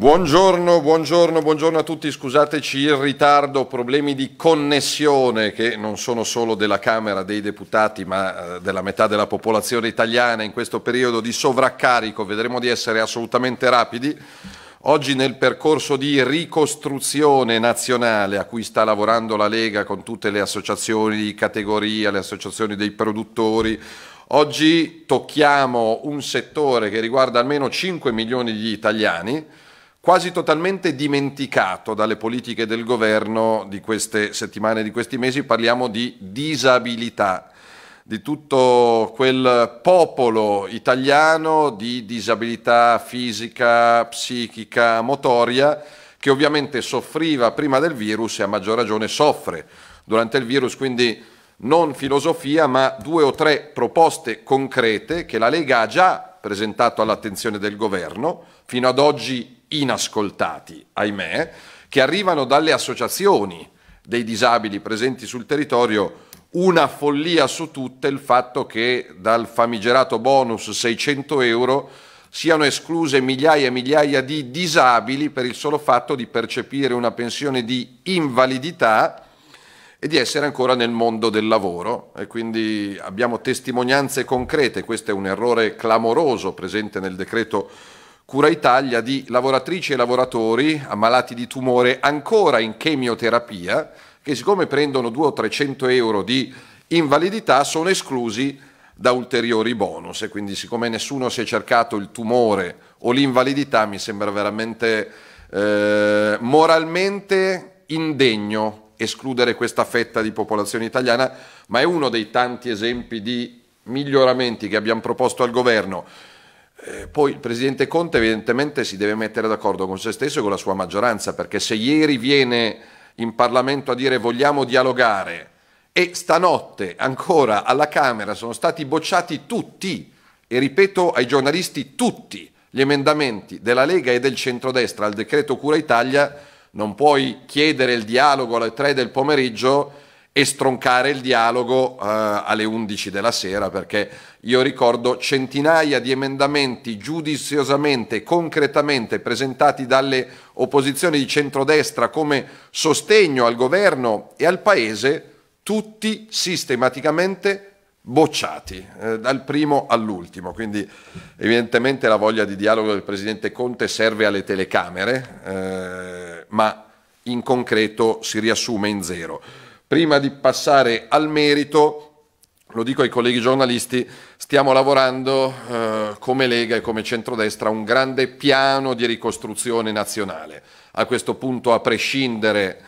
Buongiorno, buongiorno, buongiorno a tutti, scusateci il ritardo, problemi di connessione che non sono solo della Camera dei Deputati ma eh, della metà della popolazione italiana in questo periodo di sovraccarico, vedremo di essere assolutamente rapidi. Oggi nel percorso di ricostruzione nazionale a cui sta lavorando la Lega con tutte le associazioni di categoria, le associazioni dei produttori, oggi tocchiamo un settore che riguarda almeno 5 milioni di italiani quasi totalmente dimenticato dalle politiche del governo di queste settimane, di questi mesi, parliamo di disabilità, di tutto quel popolo italiano di disabilità fisica, psichica, motoria, che ovviamente soffriva prima del virus e a maggior ragione soffre durante il virus, quindi non filosofia, ma due o tre proposte concrete che la Lega ha già presentato all'attenzione del governo, fino ad oggi inascoltati, ahimè, che arrivano dalle associazioni dei disabili presenti sul territorio, una follia su tutte il fatto che dal famigerato bonus 600 euro siano escluse migliaia e migliaia di disabili per il solo fatto di percepire una pensione di invalidità e di essere ancora nel mondo del lavoro e quindi abbiamo testimonianze concrete, questo è un errore clamoroso presente nel decreto Cura Italia di lavoratrici e lavoratori ammalati di tumore ancora in chemioterapia che siccome prendono 200 o 300 euro di invalidità sono esclusi da ulteriori bonus e quindi siccome nessuno si è cercato il tumore o l'invalidità mi sembra veramente eh, moralmente indegno escludere questa fetta di popolazione italiana, ma è uno dei tanti esempi di miglioramenti che abbiamo proposto al governo eh, poi il presidente Conte evidentemente si deve mettere d'accordo con se stesso e con la sua maggioranza, perché se ieri viene in Parlamento a dire vogliamo dialogare e stanotte ancora alla Camera sono stati bocciati tutti, e ripeto ai giornalisti tutti, gli emendamenti della Lega e del centrodestra al decreto Cura Italia, non puoi chiedere il dialogo alle tre del pomeriggio e stroncare il dialogo eh, alle 11 della sera perché io ricordo centinaia di emendamenti giudiziosamente, concretamente presentati dalle opposizioni di centrodestra come sostegno al governo e al Paese, tutti sistematicamente bocciati, eh, dal primo all'ultimo. Quindi evidentemente la voglia di dialogo del Presidente Conte serve alle telecamere, eh, ma in concreto si riassume in zero. Prima di passare al merito, lo dico ai colleghi giornalisti, stiamo lavorando eh, come Lega e come centrodestra a un grande piano di ricostruzione nazionale. A questo punto, a prescindere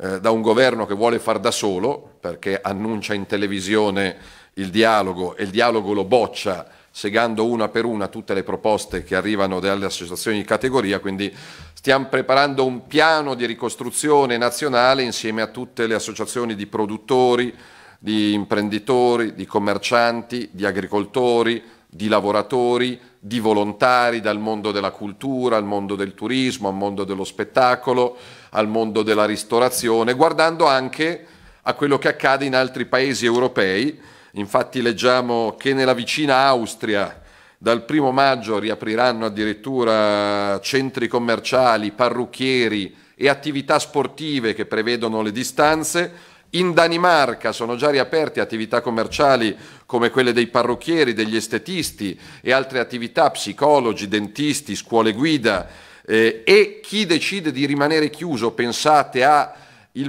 eh, da un governo che vuole far da solo, perché annuncia in televisione il dialogo e il dialogo lo boccia segando una per una tutte le proposte che arrivano dalle associazioni di categoria, quindi stiamo preparando un piano di ricostruzione nazionale insieme a tutte le associazioni di produttori, di imprenditori, di commercianti, di agricoltori, di lavoratori, di volontari dal mondo della cultura, al mondo del turismo, al mondo dello spettacolo, al mondo della ristorazione, guardando anche a quello che accade in altri paesi europei Infatti leggiamo che nella vicina Austria dal primo maggio riapriranno addirittura centri commerciali, parrucchieri e attività sportive che prevedono le distanze. In Danimarca sono già riaperte attività commerciali come quelle dei parrucchieri, degli estetisti e altre attività, psicologi, dentisti, scuole guida eh, e chi decide di rimanere chiuso, pensate al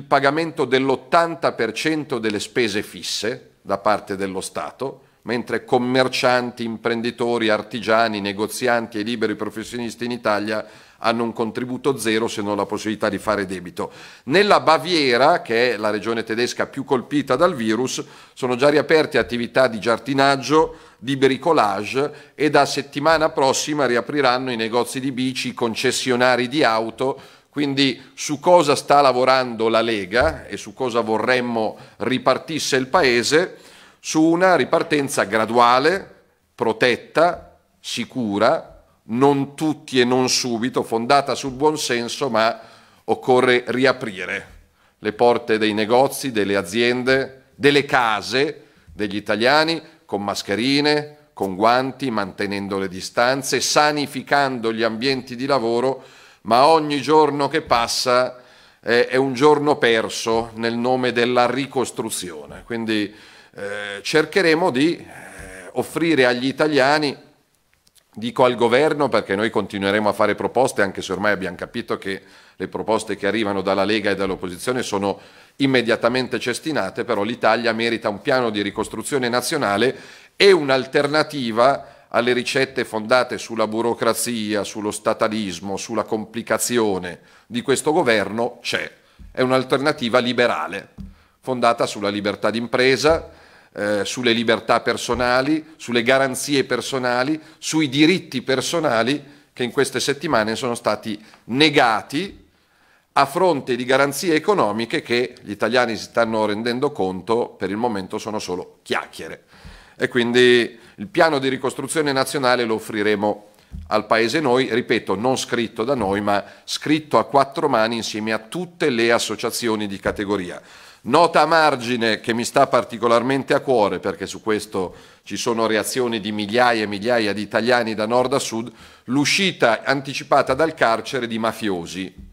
pagamento dell'80% delle spese fisse, da parte dello Stato, mentre commercianti, imprenditori, artigiani, negozianti e liberi professionisti in Italia hanno un contributo zero se non la possibilità di fare debito. Nella Baviera, che è la regione tedesca più colpita dal virus, sono già riaperte attività di giardinaggio, di bricolage e da settimana prossima riapriranno i negozi di bici, i concessionari di auto, quindi su cosa sta lavorando la Lega e su cosa vorremmo ripartisse il Paese, su una ripartenza graduale, protetta, sicura, non tutti e non subito, fondata sul buonsenso, ma occorre riaprire le porte dei negozi, delle aziende, delle case degli italiani con mascherine, con guanti, mantenendo le distanze, sanificando gli ambienti di lavoro ma ogni giorno che passa eh, è un giorno perso nel nome della ricostruzione. Quindi eh, cercheremo di eh, offrire agli italiani, dico al governo perché noi continueremo a fare proposte anche se ormai abbiamo capito che le proposte che arrivano dalla Lega e dall'opposizione sono immediatamente cestinate, però l'Italia merita un piano di ricostruzione nazionale e un'alternativa alle ricette fondate sulla burocrazia, sullo statalismo, sulla complicazione di questo governo c'è. È un'alternativa liberale, fondata sulla libertà d'impresa, eh, sulle libertà personali, sulle garanzie personali, sui diritti personali che in queste settimane sono stati negati a fronte di garanzie economiche che gli italiani si stanno rendendo conto per il momento sono solo chiacchiere e quindi il piano di ricostruzione nazionale lo offriremo al Paese noi, ripeto, non scritto da noi, ma scritto a quattro mani insieme a tutte le associazioni di categoria. Nota a margine che mi sta particolarmente a cuore, perché su questo ci sono reazioni di migliaia e migliaia di italiani da nord a sud, l'uscita anticipata dal carcere di mafiosi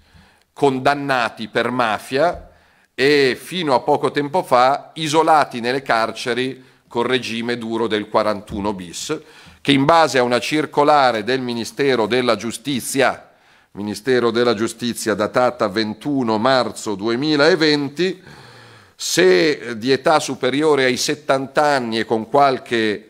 condannati per mafia e fino a poco tempo fa isolati nelle carceri col regime duro del 41 bis, che in base a una circolare del Ministero della Giustizia, Ministero della Giustizia datata 21 marzo 2020, se di età superiore ai 70 anni e con qualche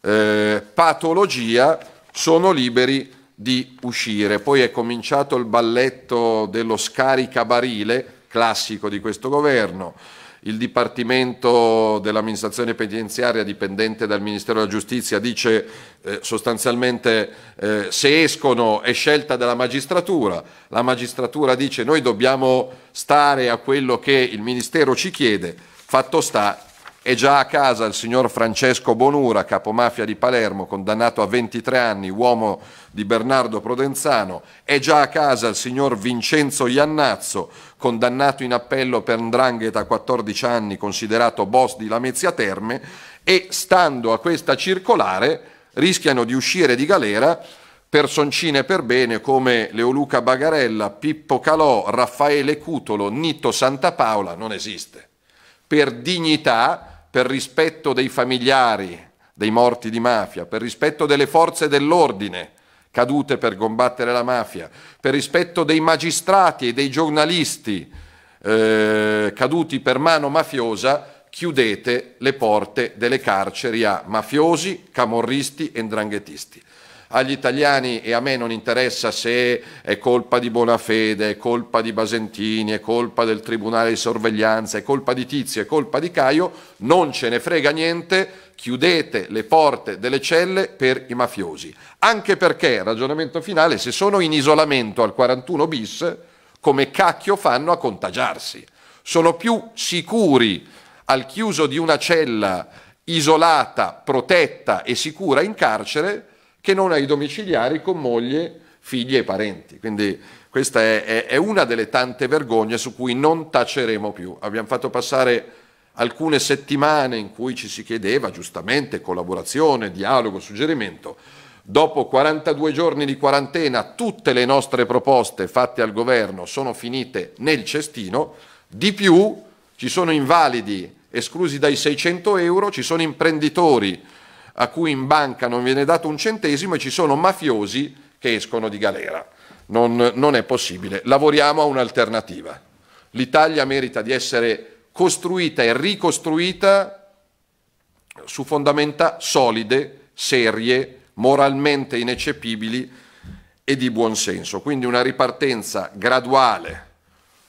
eh, patologia sono liberi di uscire. Poi è cominciato il balletto dello scaricabarile, classico di questo governo, il Dipartimento dell'amministrazione penitenziaria dipendente dal Ministero della Giustizia dice eh, sostanzialmente eh, se escono è scelta della magistratura, la magistratura dice noi dobbiamo stare a quello che il Ministero ci chiede, fatto sta è già a casa il signor Francesco Bonura, capomafia di Palermo, condannato a 23 anni, uomo di Bernardo Prodenzano. È già a casa il signor Vincenzo Iannazzo, condannato in appello per Ndrangheta a 14 anni, considerato boss di Lamezia Terme. E stando a questa circolare rischiano di uscire di galera personcine per bene come Leoluca Bagarella, Pippo Calò, Raffaele Cutolo, Nitto Santapaola. Non esiste per dignità per rispetto dei familiari dei morti di mafia, per rispetto delle forze dell'ordine cadute per combattere la mafia, per rispetto dei magistrati e dei giornalisti eh, caduti per mano mafiosa, chiudete le porte delle carceri a mafiosi, camorristi e ndranghetisti agli italiani e a me non interessa se è colpa di Bonafede, è colpa di Basentini, è colpa del Tribunale di Sorveglianza, è colpa di Tizio, è colpa di Caio, non ce ne frega niente, chiudete le porte delle celle per i mafiosi. Anche perché, ragionamento finale, se sono in isolamento al 41 bis, come cacchio fanno a contagiarsi? Sono più sicuri al chiuso di una cella isolata, protetta e sicura in carcere che non ai domiciliari con moglie, figli e parenti. Quindi questa è, è, è una delle tante vergogne su cui non taceremo più. Abbiamo fatto passare alcune settimane in cui ci si chiedeva giustamente collaborazione, dialogo, suggerimento. Dopo 42 giorni di quarantena tutte le nostre proposte fatte al governo sono finite nel cestino, di più ci sono invalidi esclusi dai 600 euro, ci sono imprenditori a cui in banca non viene dato un centesimo e ci sono mafiosi che escono di galera. Non, non è possibile. Lavoriamo a un'alternativa. L'Italia merita di essere costruita e ricostruita su fondamenta solide, serie, moralmente ineccepibili e di buon senso. Quindi una ripartenza graduale,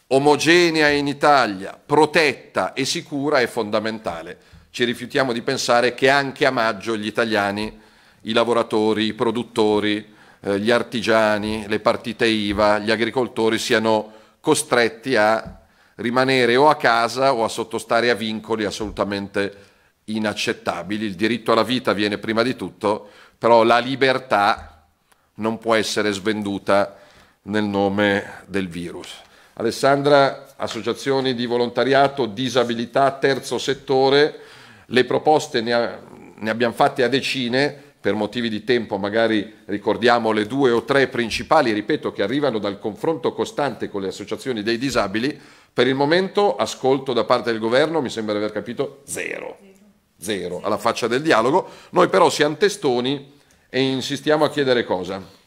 omogenea in Italia, protetta e sicura è fondamentale ci rifiutiamo di pensare che anche a maggio gli italiani, i lavoratori, i produttori, eh, gli artigiani, le partite IVA, gli agricoltori siano costretti a rimanere o a casa o a sottostare a vincoli assolutamente inaccettabili. Il diritto alla vita viene prima di tutto, però la libertà non può essere svenduta nel nome del virus. Alessandra, associazioni di volontariato, disabilità, terzo settore, le proposte ne, ha, ne abbiamo fatte a decine, per motivi di tempo magari ricordiamo le due o tre principali, ripeto, che arrivano dal confronto costante con le associazioni dei disabili, per il momento ascolto da parte del governo, mi sembra di aver capito, zero, zero, alla faccia del dialogo. Noi però siamo testoni e insistiamo a chiedere cosa?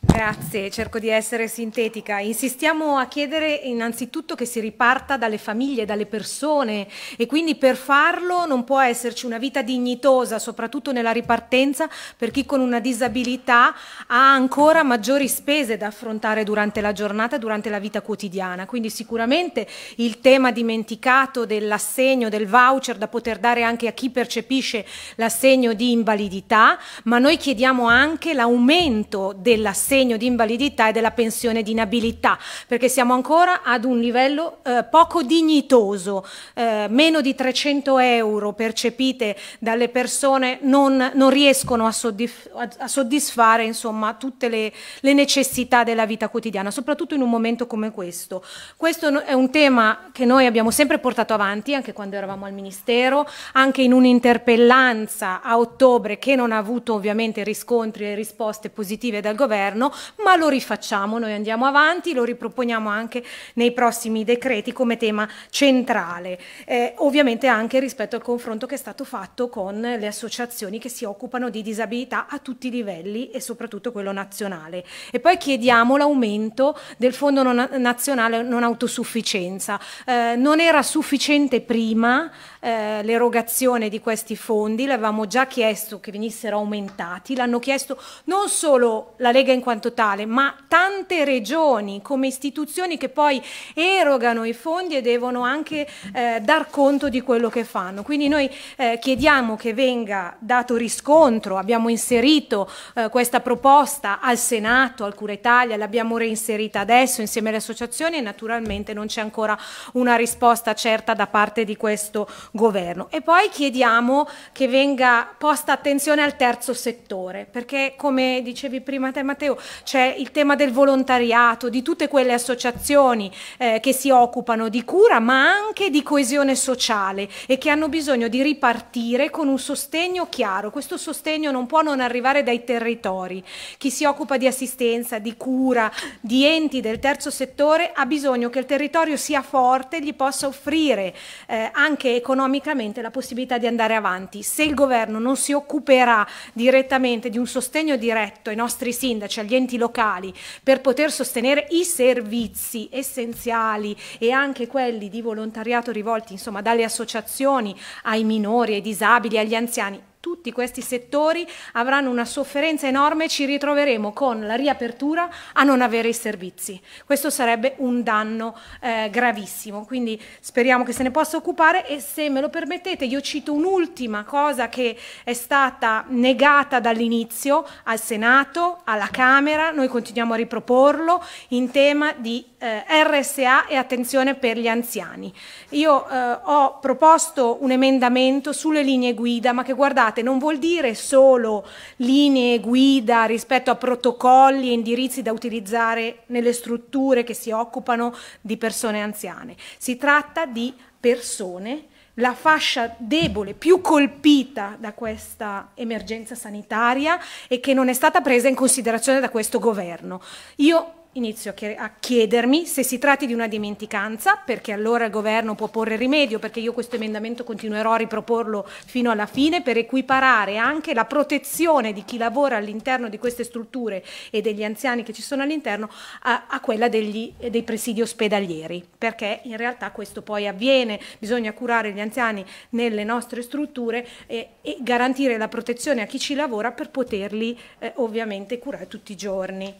Grazie, cerco di essere sintetica. Insistiamo a chiedere innanzitutto che si riparta dalle famiglie, dalle persone e quindi per farlo non può esserci una vita dignitosa, soprattutto nella ripartenza per chi con una disabilità ha ancora maggiori spese da affrontare durante la giornata e durante la vita quotidiana. Quindi sicuramente il tema dimenticato dell'assegno, del voucher da poter dare anche a chi percepisce l'assegno di invalidità, ma noi chiediamo anche l'aumento dell'assegno dell'assegno di invalidità e della pensione di inabilità, perché siamo ancora ad un livello eh, poco dignitoso, eh, meno di 300 euro percepite dalle persone non, non riescono a, soddisf a soddisfare insomma, tutte le, le necessità della vita quotidiana, soprattutto in un momento come questo. Questo è un tema che noi abbiamo sempre portato avanti, anche quando eravamo al Ministero, anche in un'interpellanza a ottobre che non ha avuto ovviamente riscontri e risposte positive dal governo, governo, ma lo rifacciamo, noi andiamo avanti, lo riproponiamo anche nei prossimi decreti come tema centrale, eh, ovviamente anche rispetto al confronto che è stato fatto con le associazioni che si occupano di disabilità a tutti i livelli e soprattutto quello nazionale. E poi chiediamo l'aumento del Fondo non Nazionale Non Autosufficienza. Eh, non era sufficiente prima eh, l'erogazione di questi fondi, l'avevamo già chiesto che venissero aumentati, l'hanno chiesto non solo la Lega in quanto tale, ma tante regioni come istituzioni che poi erogano i fondi e devono anche eh, dar conto di quello che fanno. Quindi noi eh, chiediamo che venga dato riscontro, abbiamo inserito eh, questa proposta al Senato, al Cura Italia, l'abbiamo reinserita adesso insieme alle associazioni e naturalmente non c'è ancora una risposta certa da parte di questo governo. E poi chiediamo che venga posta attenzione al terzo settore, perché come dicevi prima te Matteo, c'è il tema del volontariato, di tutte quelle associazioni eh, che si occupano di cura, ma anche di coesione sociale e che hanno bisogno di ripartire con un sostegno chiaro. Questo sostegno non può non arrivare dai territori. Chi si occupa di assistenza, di cura, di enti del terzo settore ha bisogno che il territorio sia forte, e gli possa offrire eh, anche economicamente la possibilità di andare avanti. Se il governo non si occuperà direttamente di un sostegno diretto ai nostri sindaci, agli enti locali per poter sostenere i servizi essenziali e anche quelli di volontariato rivolti insomma dalle associazioni ai minori, ai disabili, agli anziani tutti questi settori avranno una sofferenza enorme, e ci ritroveremo con la riapertura a non avere i servizi. Questo sarebbe un danno eh, gravissimo, quindi speriamo che se ne possa occupare e se me lo permettete io cito un'ultima cosa che è stata negata dall'inizio al Senato, alla Camera, noi continuiamo a riproporlo in tema di eh, RSA e attenzione per gli anziani. Io eh, ho proposto un emendamento sulle linee guida, ma che guardate non vuol dire solo linee guida rispetto a protocolli e indirizzi da utilizzare nelle strutture che si occupano di persone anziane. Si tratta di persone la fascia debole, più colpita da questa emergenza sanitaria e che non è stata presa in considerazione da questo governo. Io inizio a chiedermi se si tratti di una dimenticanza, perché allora il governo può porre rimedio, perché io questo emendamento continuerò a riproporlo fino alla fine per equiparare anche la protezione di chi lavora all'interno di queste strutture e degli anziani che ci sono all'interno a, a, quella degli, dei presidi ospedalieri, perché in realtà questo poi avviene, bisogna curare gli anziani nelle nostre strutture e, eh, e garantire la protezione a chi ci lavora per poterli eh, ovviamente curare tutti i giorni.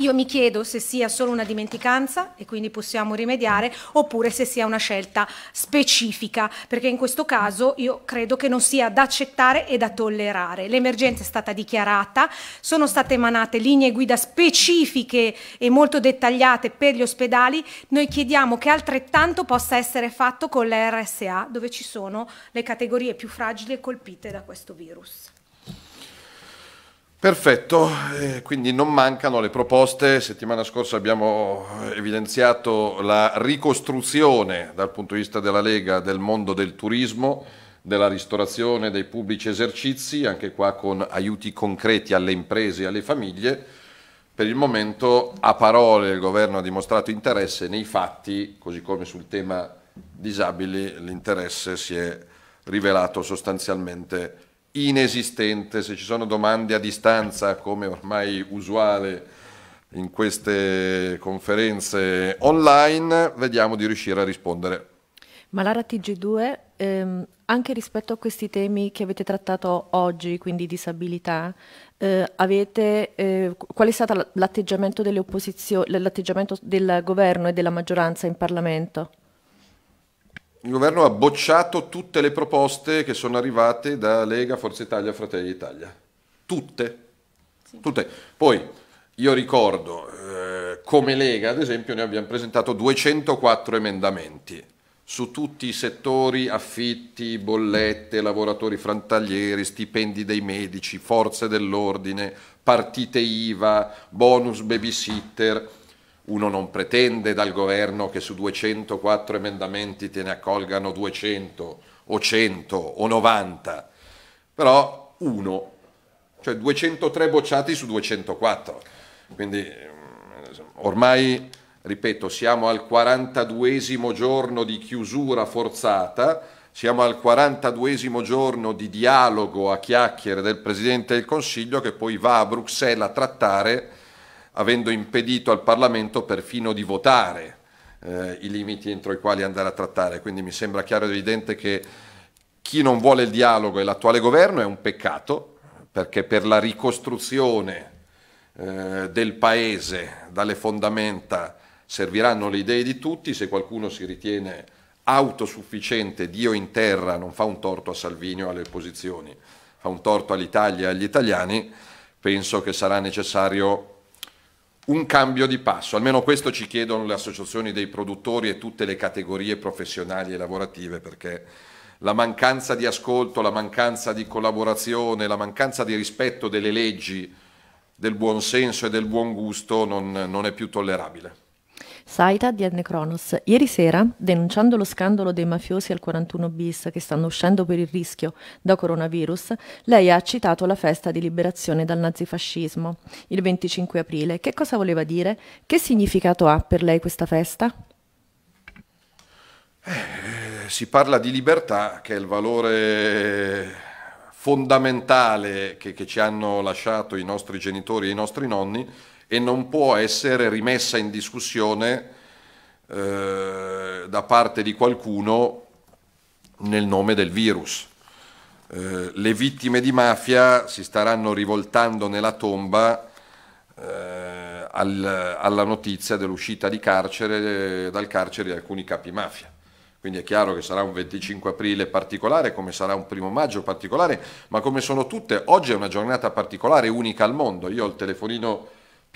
Io mi chiedo se sia solo una dimenticanza e quindi possiamo rimediare oppure se sia una scelta specifica, perché in questo caso io credo che non sia da accettare e da tollerare. L'emergenza è stata dichiarata, sono state emanate linee guida specifiche e molto dettagliate per gli ospedali, noi chiediamo che altrettanto possa essere fatto con RSA, dove ci sono le categorie più fragili e colpite da questo virus. Perfetto, eh, quindi non mancano le proposte. Settimana scorsa abbiamo eh, evidenziato la ricostruzione dal punto di vista della Lega del mondo del turismo, della ristorazione, dei pubblici esercizi, anche qua con aiuti concreti alle imprese e alle famiglie. Per il momento a parole il governo ha dimostrato interesse, nei fatti, così come sul tema disabili, l'interesse si è rivelato sostanzialmente inesistente, se ci sono domande a distanza come ormai usuale in queste conferenze online, vediamo di riuscire a rispondere. Malara TG2, ehm, anche rispetto a questi temi che avete trattato oggi, quindi disabilità, eh, avete, eh, qual è stato l'atteggiamento, l'atteggiamento del governo e della maggioranza in Parlamento? Il governo ha bocciato tutte le proposte che sono arrivate da Lega, Forza Italia, Fratelli d'Italia. Tutte. Sì. Tutte. Poi io ricordo, eh, come Lega ad esempio, noi abbiamo presentato 204 emendamenti su tutti i settori, affitti, bollette, lavoratori frantaglieri, stipendi dei medici, forze dell'ordine, partite IVA, bonus babysitter uno non pretende dal governo che su 204 emendamenti te ne accolgano 200 o 100 o 90, però uno, cioè 203 bocciati su 204. Quindi mm, ormai, ripeto, siamo al 42 esimo giorno di chiusura forzata, siamo al 42 esimo giorno di dialogo a chiacchiere del Presidente del Consiglio che poi va a Bruxelles a trattare avendo impedito al Parlamento perfino di votare eh, i limiti entro i quali andare a trattare. Quindi mi sembra chiaro ed evidente che chi non vuole il dialogo e l'attuale governo è un peccato, perché per la ricostruzione eh, del Paese dalle fondamenta serviranno le idee di tutti, se qualcuno si ritiene autosufficiente, Dio in terra, non fa un torto a Salvini o alle opposizioni, fa un torto all'Italia e agli italiani, penso che sarà necessario un cambio di passo, almeno questo ci chiedono le associazioni dei produttori e tutte le categorie professionali e lavorative, perché la mancanza di ascolto, la mancanza di collaborazione, la mancanza di rispetto delle leggi, del buonsenso e del buon gusto non, non è più tollerabile. Saita di N. Cronos. Ieri sera, denunciando lo scandalo dei mafiosi al 41 bis che stanno uscendo per il rischio da coronavirus, lei ha citato la festa di liberazione dal nazifascismo, il 25 aprile. Che cosa voleva dire? Che significato ha per lei questa festa? Eh, si parla di libertà, che è il valore fondamentale che, che, ci hanno lasciato i nostri genitori e i nostri nonni e non può essere rimessa in discussione eh, da parte di qualcuno nel nome del virus. Eh, le vittime di mafia si staranno rivoltando nella tomba eh, al, alla notizia dell'uscita carcere, dal carcere di alcuni capi mafia. Quindi è chiaro che sarà un 25 aprile particolare, come sarà un primo maggio particolare, ma come sono tutte, oggi è una giornata particolare, unica al mondo. Io ho il telefonino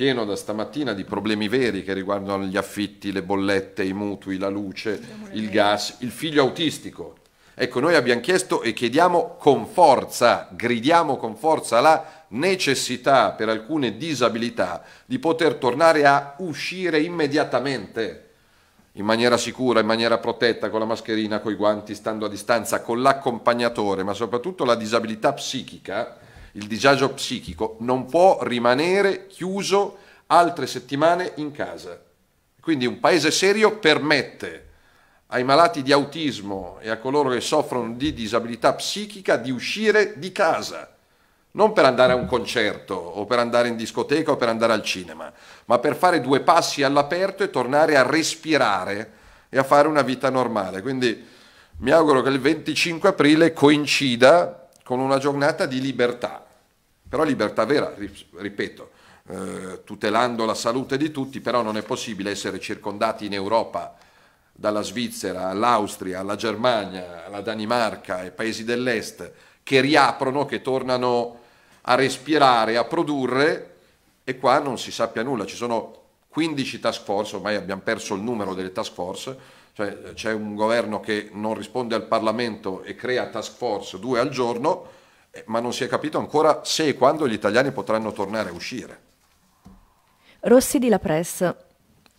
pieno da stamattina di problemi veri che riguardano gli affitti, le bollette, i mutui, la luce, il gas, il figlio autistico. Ecco, noi abbiamo chiesto e chiediamo con forza, gridiamo con forza la necessità per alcune disabilità di poter tornare a uscire immediatamente in maniera sicura, in maniera protetta, con la mascherina, con i guanti, stando a distanza, con l'accompagnatore, ma soprattutto la disabilità psichica il disagio psichico, non può rimanere chiuso altre settimane in casa. Quindi un paese serio permette ai malati di autismo e a coloro che soffrono di disabilità psichica di uscire di casa, non per andare a un concerto o per andare in discoteca o per andare al cinema, ma per fare due passi all'aperto e tornare a respirare e a fare una vita normale. Quindi mi auguro che il 25 aprile coincida con una giornata di libertà, però libertà vera, ripeto, eh, tutelando la salute di tutti, però non è possibile essere circondati in Europa dalla Svizzera all'Austria, alla Germania, alla Danimarca, ai paesi dell'Est che riaprono, che tornano a respirare, a produrre e qua non si sappia nulla. Ci sono 15 task force, ormai abbiamo perso il numero delle task force, cioè c'è un governo che non risponde al Parlamento e crea task force due al giorno, eh, ma non si è capito ancora se e quando gli italiani potranno tornare a uscire. Rossi di La Press,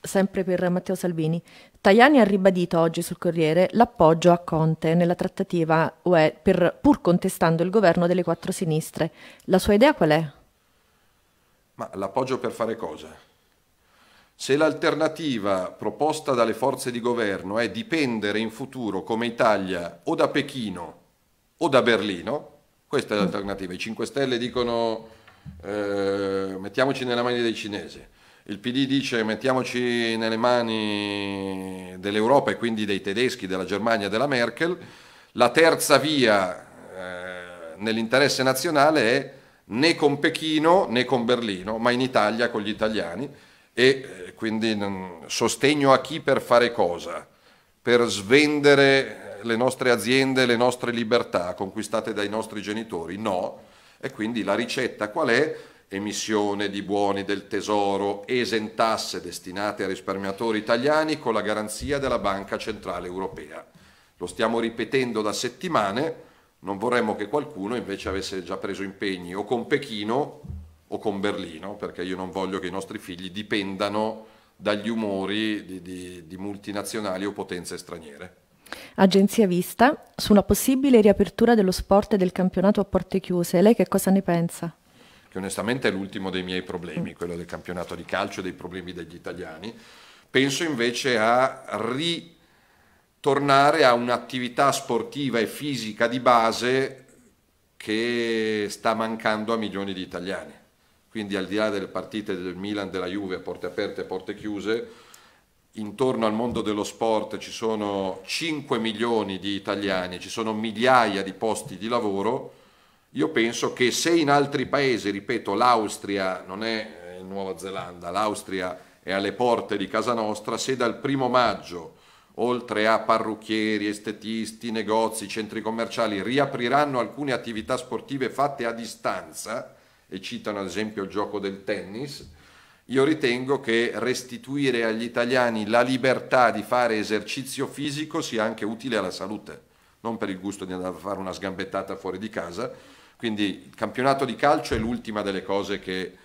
sempre per Matteo Salvini. Tajani ha ribadito oggi sul Corriere l'appoggio a Conte nella trattativa UE per, pur contestando il governo delle quattro sinistre. La sua idea qual è? Ma l'appoggio per fare cosa? Se l'alternativa proposta dalle forze di governo è dipendere in futuro come Italia o da Pechino o da Berlino, questa è mm. l'alternativa. I 5 Stelle dicono eh, mettiamoci nelle mani dei cinesi, il PD dice mettiamoci nelle mani dell'Europa e quindi dei tedeschi, della Germania, della Merkel. La terza via eh, nell'interesse nazionale è né con Pechino né con Berlino, ma in Italia con gli italiani e eh, quindi mm, sostegno a chi per fare cosa, per svendere le nostre aziende, le nostre libertà conquistate dai nostri genitori? No. E quindi la ricetta qual è? Emissione di buoni del tesoro esentasse destinate ai risparmiatori italiani con la garanzia della Banca Centrale Europea. Lo stiamo ripetendo da settimane, non vorremmo che qualcuno invece avesse già preso impegni o con Pechino o con Berlino, perché io non voglio che i nostri figli dipendano dagli umori di, di, di multinazionali o potenze straniere. Agenzia Vista, su una possibile riapertura dello sport e del campionato a porte chiuse, lei che cosa ne pensa? Che onestamente è l'ultimo dei miei problemi, quello del campionato di calcio, dei problemi degli italiani. Penso invece a ritornare a un'attività sportiva e fisica di base che sta mancando a milioni di italiani quindi al di là delle partite del Milan, della Juve, porte aperte e porte chiuse, intorno al mondo dello sport ci sono 5 milioni di italiani, ci sono migliaia di posti di lavoro, io penso che se in altri paesi, ripeto, l'Austria non è eh, Nuova Zelanda, l'Austria è alle porte di casa nostra, se dal primo maggio, oltre a parrucchieri, estetisti, negozi, centri commerciali, riapriranno alcune attività sportive fatte a distanza, e citano ad esempio il gioco del tennis, io ritengo che restituire agli italiani la libertà di fare esercizio fisico sia anche utile alla salute, non per il gusto di andare a fare una sgambettata fuori di casa. Quindi il campionato di calcio è l'ultima delle cose che,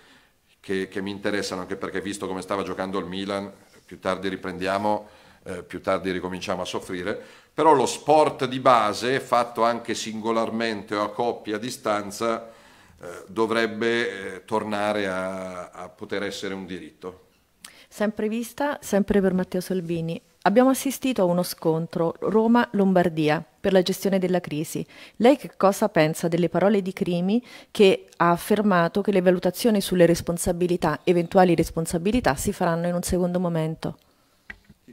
che, che mi interessano, anche perché visto come stava giocando il Milan, più tardi riprendiamo, eh, più tardi ricominciamo a soffrire, però lo sport di base, fatto anche singolarmente o a coppia a distanza, eh, dovrebbe eh, tornare a, a poter essere un diritto. Sempre vista, sempre per Matteo Salvini. Abbiamo assistito a uno scontro Roma-Lombardia per la gestione della crisi. Lei che cosa pensa delle parole di Crimi che ha affermato che le valutazioni sulle responsabilità, eventuali responsabilità, si faranno in un secondo momento?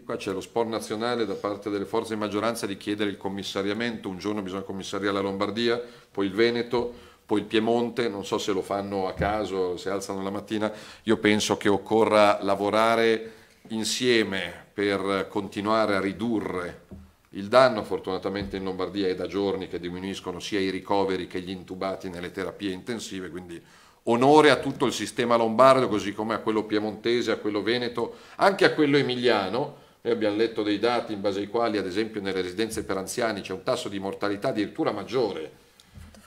Qua c'è lo sport nazionale da parte delle forze di maggioranza di chiedere il commissariamento, un giorno bisogna commissariare la Lombardia, poi il Veneto, poi il Piemonte, non so se lo fanno a caso, se alzano la mattina, io penso che occorra lavorare insieme per continuare a ridurre il danno, fortunatamente in Lombardia è da giorni che diminuiscono sia i ricoveri che gli intubati nelle terapie intensive, quindi onore a tutto il sistema lombardo, così come a quello piemontese, a quello veneto, anche a quello emiliano. Noi abbiamo letto dei dati in base ai quali, ad esempio, nelle residenze per anziani c'è un tasso di mortalità addirittura maggiore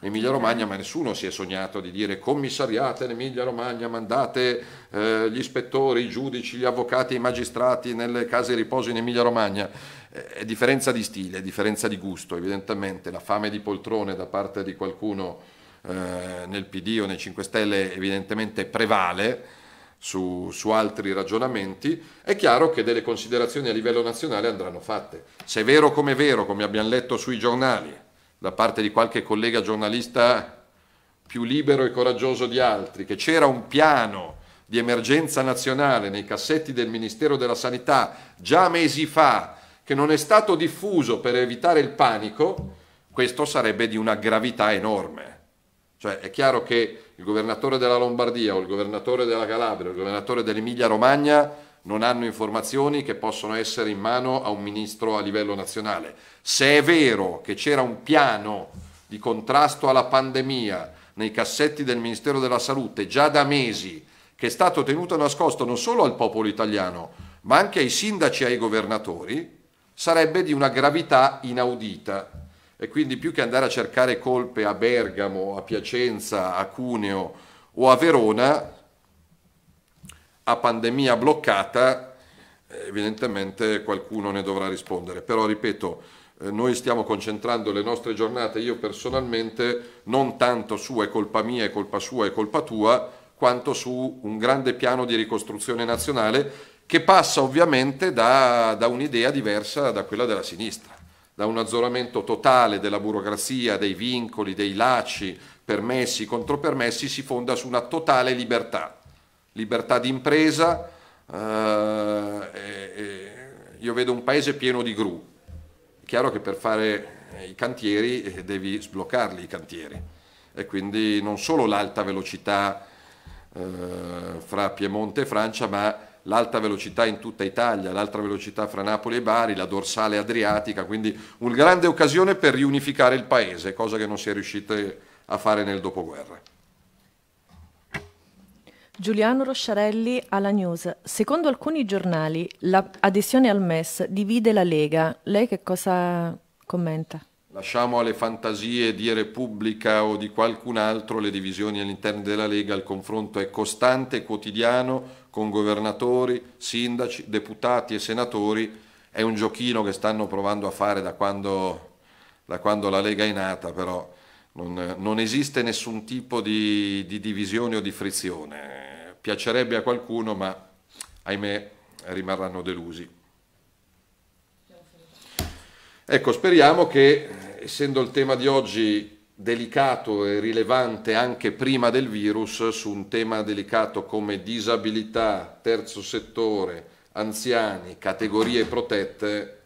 Emilia Romagna, ma nessuno si è sognato di dire commissariate l'Emilia Romagna, mandate eh, gli ispettori, i giudici, gli avvocati, i magistrati nelle case di riposo in Emilia Romagna. Eh, è differenza di stile, è differenza di gusto, evidentemente la fame di poltrone da parte di qualcuno eh, nel PD o nei 5 Stelle evidentemente prevale. Su, su, altri ragionamenti, è chiaro che delle considerazioni a livello nazionale andranno fatte. Se è vero come è vero, come abbiamo letto sui giornali, da parte di qualche collega giornalista più libero e coraggioso di altri, che c'era un piano di emergenza nazionale nei cassetti del Ministero della Sanità già mesi fa, che non è stato diffuso per evitare il panico, questo sarebbe di una gravità enorme. Cioè è chiaro che il governatore della Lombardia o il governatore della Calabria o il governatore dell'Emilia Romagna non hanno informazioni che possono essere in mano a un ministro a livello nazionale. Se è vero che c'era un piano di contrasto alla pandemia nei cassetti del Ministero della Salute già da mesi, che è stato tenuto nascosto non solo al popolo italiano, ma anche ai sindaci e ai governatori, sarebbe di una gravità inaudita. E quindi più che andare a cercare colpe a Bergamo, a Piacenza, a Cuneo o a Verona, a pandemia bloccata, eh, evidentemente qualcuno ne dovrà rispondere. Però, ripeto, eh, noi stiamo concentrando le nostre giornate, io personalmente, non tanto su è colpa mia, è colpa sua, è colpa tua, quanto su un grande piano di ricostruzione nazionale che passa ovviamente da, da un'idea diversa da quella della sinistra, da un azzoramento totale della burocrazia, dei vincoli, dei lacci, permessi, contropermessi, si fonda su una totale libertà libertà di impresa, eh, io vedo un paese pieno di gru, è chiaro che per fare i cantieri eh, devi sbloccarli i cantieri e quindi non solo l'alta velocità eh, fra Piemonte e Francia ma l'alta velocità in tutta Italia, l'alta velocità fra Napoli e Bari, la dorsale adriatica, quindi una grande occasione per riunificare il paese, cosa che non si è riusciti a fare nel dopoguerra. Giuliano Rosciarelli alla news. Secondo alcuni giornali l'adesione al MES divide la Lega. Lei che cosa commenta? Lasciamo alle fantasie di Repubblica o di qualcun altro le divisioni all'interno della Lega, il confronto è costante e quotidiano con governatori, sindaci, deputati e senatori, è un giochino che stanno provando a fare da quando, da quando la Lega è nata, però non, non esiste nessun tipo di, di divisione o di frizione. Piacerebbe a qualcuno, ma ahimè rimarranno delusi. Ecco, speriamo che, essendo il tema di oggi delicato e rilevante anche prima del virus, su un tema delicato come disabilità, terzo settore, anziani, categorie protette,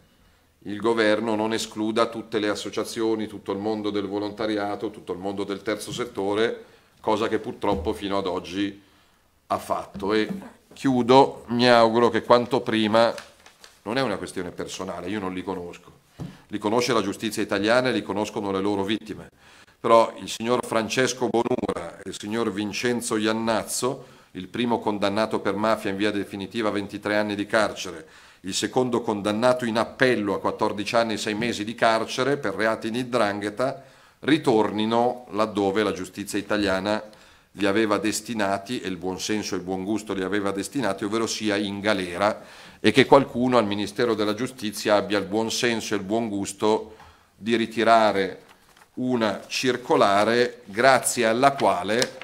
il governo non escluda tutte le associazioni, tutto il mondo del volontariato, tutto il mondo del terzo settore, cosa che purtroppo fino ad oggi ha fatto. E chiudo, mi auguro che quanto prima, non è una questione personale, io non li conosco, li conosce la giustizia italiana e li conoscono le loro vittime, però il signor Francesco Bonura e il signor Vincenzo Iannazzo, il primo condannato per mafia in via definitiva a 23 anni di carcere, il secondo condannato in appello a 14 anni e 6 mesi di carcere per reati in idrangheta, ritornino laddove la giustizia italiana li aveva destinati e il buonsenso e il buon gusto li aveva destinati, ovvero sia in galera e che qualcuno al Ministero della Giustizia abbia il buonsenso e il buon gusto di ritirare una circolare grazie alla quale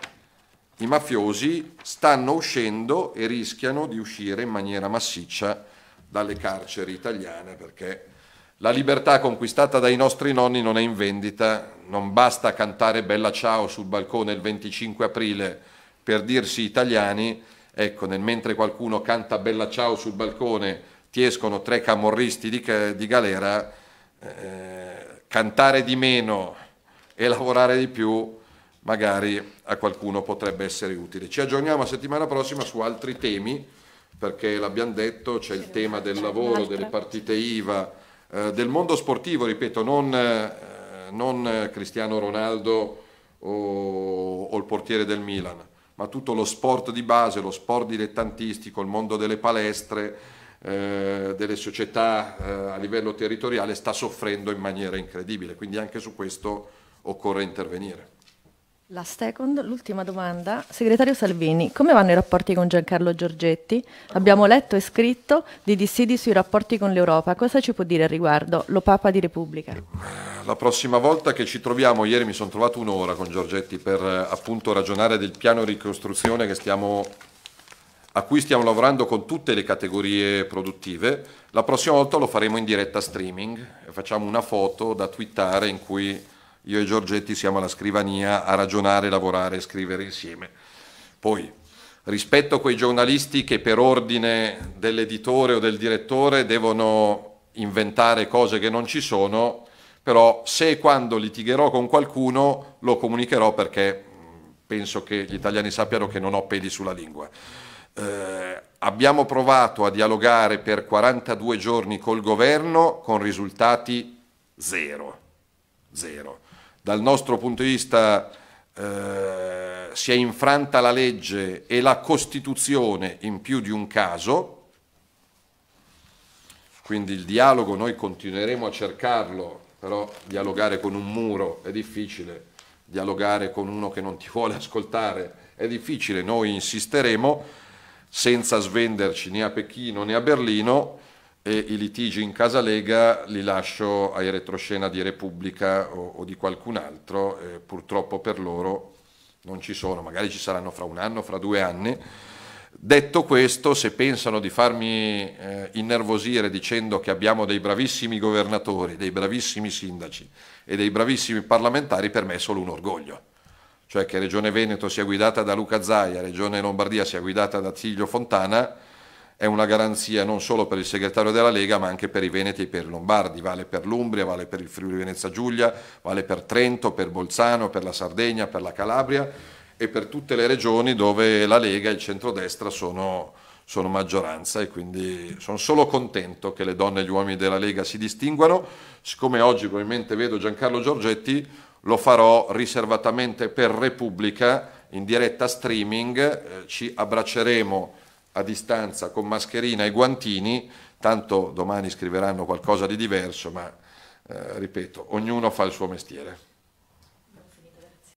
i mafiosi stanno uscendo e rischiano di uscire in maniera massiccia dalle carceri italiane perché la libertà conquistata dai nostri nonni non è in vendita, non basta cantare Bella Ciao sul balcone il 25 aprile per dirsi italiani, ecco, nel mentre qualcuno canta Bella Ciao sul balcone ti escono tre camorristi di, di galera, eh, cantare di meno e lavorare di più magari a qualcuno potrebbe essere utile. Ci aggiorniamo la settimana prossima su altri temi perché l'abbiamo detto, c'è il tema del lavoro, delle partite IVA, eh, del mondo sportivo, ripeto, non, eh, non Cristiano Ronaldo o, o, il portiere del Milan, ma tutto lo sport di base, lo sport dilettantistico, il mondo delle palestre, eh, delle società eh, a livello territoriale sta soffrendo in maniera incredibile, quindi anche su questo occorre intervenire. La second, l'ultima domanda. Segretario Salvini, come vanno i rapporti con Giancarlo Giorgetti? Abbiamo letto e scritto di dissidi sui rapporti con l'Europa. Cosa ci può dire al riguardo? Lo Papa di Repubblica. La prossima volta che ci troviamo, ieri mi sono trovato un'ora con Giorgetti per appunto ragionare del piano ricostruzione stiamo, a cui stiamo lavorando con tutte le categorie produttive. La prossima volta lo faremo in diretta streaming. Facciamo una foto da twittare in cui io e Giorgetti siamo alla scrivania a ragionare, lavorare e scrivere insieme. Poi, rispetto a quei giornalisti che per ordine dell'editore o del direttore devono inventare cose che non ci sono, però se e quando litigherò con qualcuno lo comunicherò perché mm, penso che gli italiani sappiano che non ho peli sulla lingua. Eh, abbiamo provato a dialogare per 42 giorni col governo con risultati zero. zero dal nostro punto di vista eh, si è infranta la legge e la Costituzione in più di un caso, quindi il dialogo noi continueremo a cercarlo, però dialogare con un muro è difficile, dialogare con uno che non ti vuole ascoltare è difficile, noi insisteremo senza svenderci né a Pechino né a Berlino e i litigi in casa Lega li lascio ai retroscena di Repubblica o, o di qualcun altro, eh, purtroppo per loro non ci sono, magari ci saranno fra un anno, fra due anni. Detto questo, se pensano di farmi eh, innervosire dicendo che abbiamo dei bravissimi governatori, dei bravissimi sindaci e dei bravissimi parlamentari, per me è solo un orgoglio. Cioè che Regione Veneto sia guidata da Luca Zaia, Regione Lombardia sia guidata da Tiglio Fontana, è una garanzia non solo per il segretario della Lega ma anche per i Veneti e per i Lombardi, vale per l'Umbria, vale per il Friuli Venezia Giulia, vale per Trento, per Bolzano, per la Sardegna, per la Calabria e per tutte le regioni dove la Lega e il centrodestra sono, sono maggioranza e quindi sono solo contento che le donne e gli uomini della Lega si distinguano, siccome oggi probabilmente vedo Giancarlo Giorgetti lo farò riservatamente per Repubblica in diretta streaming, eh, ci abbracceremo a distanza con mascherina e guantini, tanto domani scriveranno qualcosa di diverso, ma eh, ripeto, ognuno fa il suo mestiere.